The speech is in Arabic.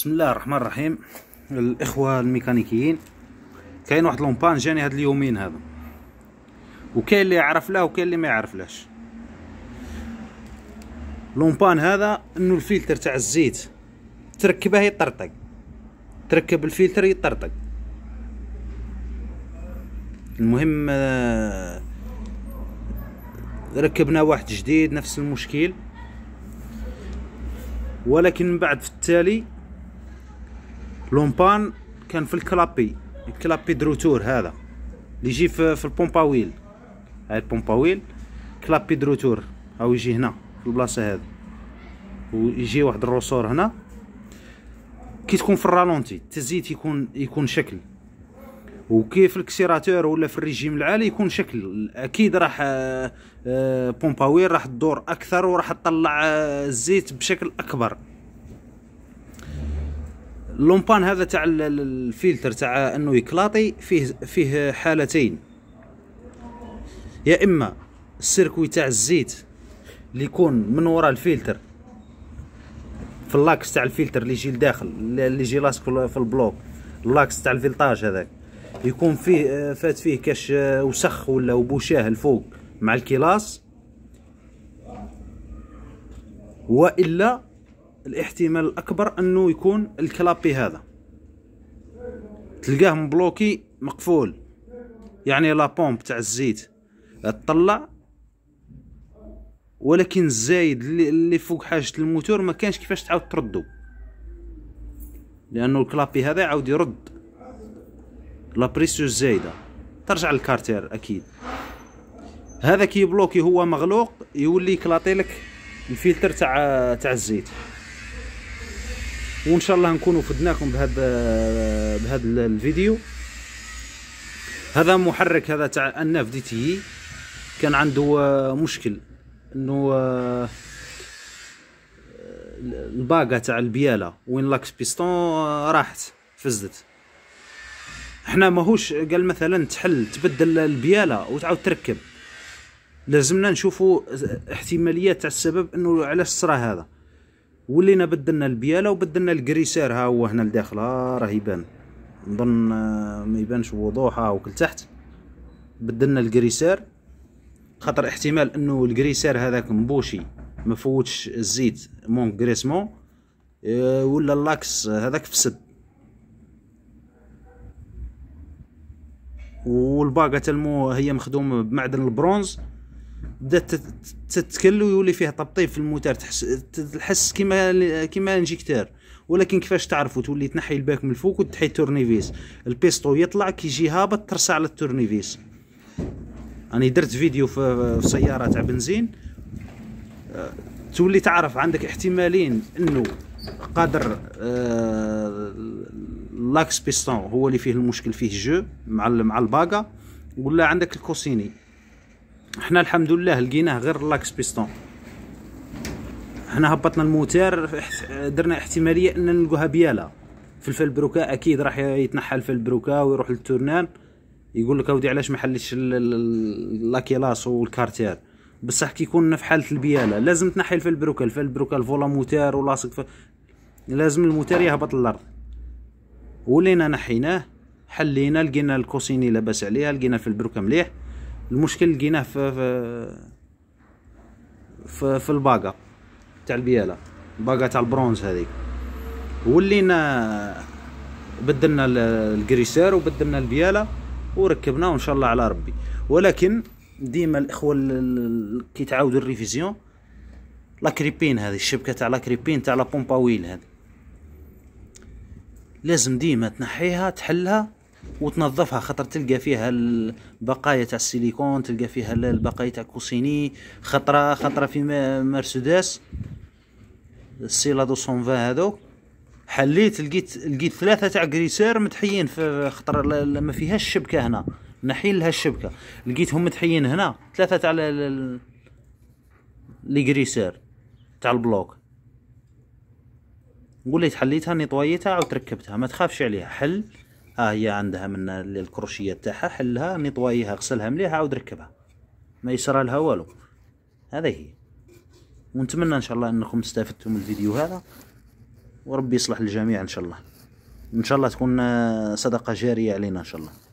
بسم الله الرحمن الرحيم الاخوه الميكانيكيين كاين واحد لومبان جاني هاد اليومين هذا وكاين اللي يعرف له وكاين اللي ما يعرفلاش لومبان هذا انه الفلتر تاع الزيت تركبه يطرطق تركب الفلتر يطرطق المهم آه، ركبنا واحد جديد نفس المشكل ولكن من بعد في التالي لومبان كان في الكلابي الكلابي دروتور هذا اللي يجي في, في البومباويل هاي البومباويل كلابي دروتور هاو يجي هنا في البلاصه هذه ويجي واحد الروسور هنا كي تكون في الرالونتي تزيد يكون يكون شكل وكي في الكسيراتور ولا في الريجيم العالي يكون شكل اكيد راح آه، آه، بومباوير راح تدور اكثر وراح تطلع آه، الزيت بشكل اكبر اللومبان هذا تاع الفلتر تاع انه يكلاطي فيه فيه حالتين يا اما السيركوي تاع الزيت اللي يكون من وراء الفلتر في اللاكس تاع الفلتر اللي يجي لداخل اللي يجي لاصق في البلوك اللاكس تاع الفلتاج هذاك يكون فيه آه، فات فيه كاش آه، وسخ ولا وبوشاه الفوق مع الكلاص والا الاحتمال الاكبر انه يكون الكلابي هذا تلقاه مبلوكي مقفول يعني لا بومب تاع الزيت تطلع ولكن الزايد اللي فوق حاجه الموتور ما كانش كيفاش تعاود تردو لانه الكلابي هذا يعاود يرد لا بريسيو الزايده ترجع للكارتير اكيد هذا كي بلوكي هو مغلوق يولي يكلاطي لك الفلتر تاع تاع الزيت وان شاء الله نكونوا فدناكم بهذا بهذا الفيديو هذا محرك هذا تاع ان اف دي تي كان عنده آه، مشكل انه آه، الباقه تاع البياله وين لاكس بيستون آه، راحت فزت حنا ماهوش قال مثلا تحل تبدل البياله وتعاود تركب لازمنا نشوفوا احتماليات تاع السبب انه علاش صرا هذا ولينا بدلنا البياله وبدلنا الكريسير ها هو هنا لداخل ها راه يبان نظن آه، ما يبانش وضوح ها هو لتحت بدلنا الكريسير خاطر احتمال انه الكريسير هذاك مبوشي ما فوتش الزيت مون كريسمون آه، ولا اللاكس هذاك فسد والباقه تلمو هي مخدومه بمعدن البرونز بدات تتكل ويولي فيها طبطيب في الموتار تحس تحس كيما كيما انجيكتير ولكن كيفاش تعرفوا تولي تنحي الباك من الفوق وتحي التورنيفيس البيستو يطلع كيجي هابط ترسع على التورنيفيس راني درت فيديو في سياره تاع بنزين أه، تولي تعرف عندك احتمالين انه قادر أه، لاكس بيستون هو اللي فيه المشكل فيه جو مع مع الباكا ولا عندك الكوسيني حنا الحمد لله لقيناه غير لاكس بيستون حنا هبطنا الموتير درنا احتماليه ان نلقوها بيالا في الفلبروكا اكيد راح يتنحى الفلبروكا ويروح للتورنان يقول لك اودي علاش ما حليتش لاكيلاس والكارتير بصح كي كنا في حاله البياله لازم تنحي الفلبروكا الفلبروكا الفولا موتير ولاصق ف... لازم الموتير يهبط للارض ولينا نحيناه حلينا لقينا الكوسيني لاباس عليها لقينا الفلبروكا مليح المشكل لقيناه في في في الباقه تاع البياله الباقه تاع البرونز هذيك ولينا بدلنا الكريسير وبدلنا البياله وركبنا وان شاء الله على ربي ولكن ديما الاخوه كي تعاودوا الريفيزيون لاكريبين هذه الشبكه تاع لاكريبين تاع لا بومبا ويل هذه لازم ديما تنحيها تحلها وتنظفها خطر تلقى فيها البقايا تاع السيليكون تلقى فيها البقايا تاع كوسيني خطره خطره في مرسيدس السيلا دو سونفان هذوك حليت لقيت لقيت ثلاثه تاع كريسير متحيين في خطر ما فيهاش الشبكه هنا نحيل لها الشبكه لقيتهم متحيين هنا ثلاثه تاع لي كريسير تاع البلوك وليت حليتها نطويتها وتركبتها ما تخافش عليها حل ها آه، هي عندها من الكروشيه تاعها حلها نطوايها غسلها مليح عاود ركبها ما يصرى لها والو هذا هي ونتمنى ان شاء الله انكم استفدتوا من الفيديو هذا وربي يصلح الجميع ان شاء الله ان شاء الله تكون آه، صدقه جاريه علينا ان شاء الله